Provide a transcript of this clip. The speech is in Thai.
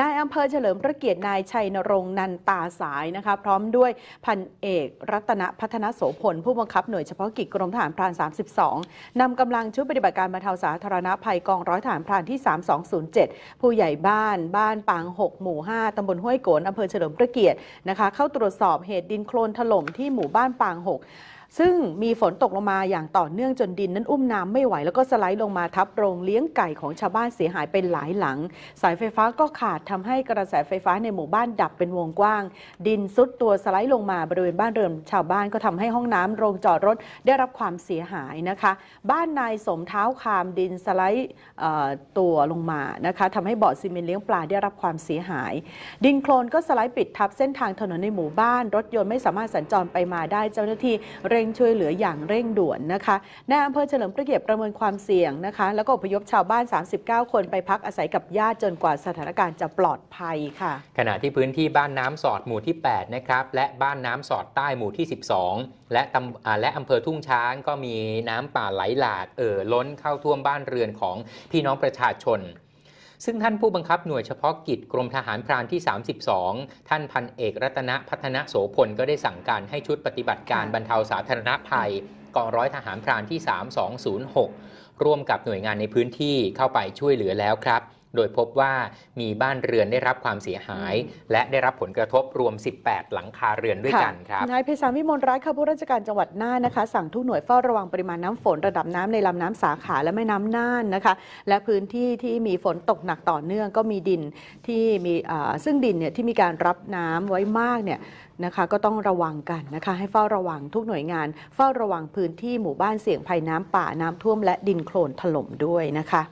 นายอำเภอเฉลิมพระเกียรตินายชัยนรงนันตาสายนะคะพร้อมด้วยพันเอกรัตนพัฒนโสพล ผู้บังคับหน่วยเฉพาะกิจกรมทหารพราน32นำกำลังชุดปฏิบัติการบรรเทาสาธารณภัยกองร้อยทหารพรานที่ 3207 ผู้ใหญ่บ้านบ้านปาง 6 หมู่ 5ตำบลห้วยโกนอำเภอเฉลิมพระเกียรตินะคะเข้าตรวจสอบเหตุดินโคลนถล่มที่หมู่บ้านปาง6ซึ่งมีฝนตกลงมาอย่างต่อเนื่องจนดิน นั้นอุ้มน้ำไม่ไหวแล้วก็สไลด์ลงมาทับโรงเลี้ยงไก่ของชาวบ้านเสียหายเป็นหลายหลัง สายไฟฟ้าก็ขาดทำให้กระแสไฟฟ้าในหมู่บ้านดับเป็นวงกว้าง ดินซุดตัวสไลด์ลงมา บริเวณบ้านเรือนชาวบ้านก็ทำให้ห้องน้ำโรงจอดรถได้รับความเสียหายนะคะบ้านนายสมเท้าคามดินสไลด์ตัวลงมานะคะทำให้บ่อซีเมนต์เลี้ยงปลาได้รับความเสียหาย ดินโคลนก็สไลด์ปิดทับเส้นทางถนนในหมู่บ้านรถยนต์ไม่สามารถสัญจรไปมาได้ เจ้าหน้าที่เร่ง่งช่วยเหลืออย่างเร่งด่วนนะคะในอำเภอเฉลิมพระเกียรติประเมินความเสี่ยงนะคะ แล้วก็อพยพชาวบ้าน 39 คนไปพักอาศัยกับญาติ จนกว่าสถานการณ์จะปลอดภัยค่ะ ขณะที่พื้นที่บ้านน้ำสอดหมู่ที่ 8 นะครับ และบ้านน้ำสอดใต้หมู่ที่ 12 และตำและอำเภอทุ่งช้างก็มีน้ำป่าไหลหลากเอ่อล้นเข้าท่วมบ้านเรือนของพี่น้องประชาชนซึ่งท่านผู้บังคับหน่วยเฉพาะกิจกรมทหารพรานที่ 32 ท่านพันเอกรัตนพัฒนโสพล ก็ได้สั่งการให้ชุดปฏิบัติการบรรเทาสาธารณภัยกองร้อยทหารพรานที่ 3206 ร่วมกับหน่วยงานในพื้นที่เข้าไปช่วยเหลือแล้วครับโดยพบว่ามีบ้านเรือนได้รับความเสียหาย และได้รับผลกระทบรวม 18 หลังคาเรือนด้วยกันครับ นายเพชรวิมลรัตน์ค่ผู้ราชการจังหวัดน่านนะคะสั่งทุกหน่วยเฝ้าระวังปริมาณน้ำฝนระดับน้ำในลำน้ำสาขาและแม่น้ำน่านนะคะ และพื้นที่ที่มีฝนตกหนักต่อเนื่อง ก็มีดินที่มีซึ่งดินเนี่ยที่มีการรับน้ำไว้มากเนี่ยนะคะ ก็ต้องระวังกันนะคะ ให้เฝ้าระวังทุกหน่วยงานเฝ้าระวังพื้นที่หมู่บ้านเสี่ยงภัยน้ำป่าน้ำท่วมและดินโคลนถล่มด้วยนะคะ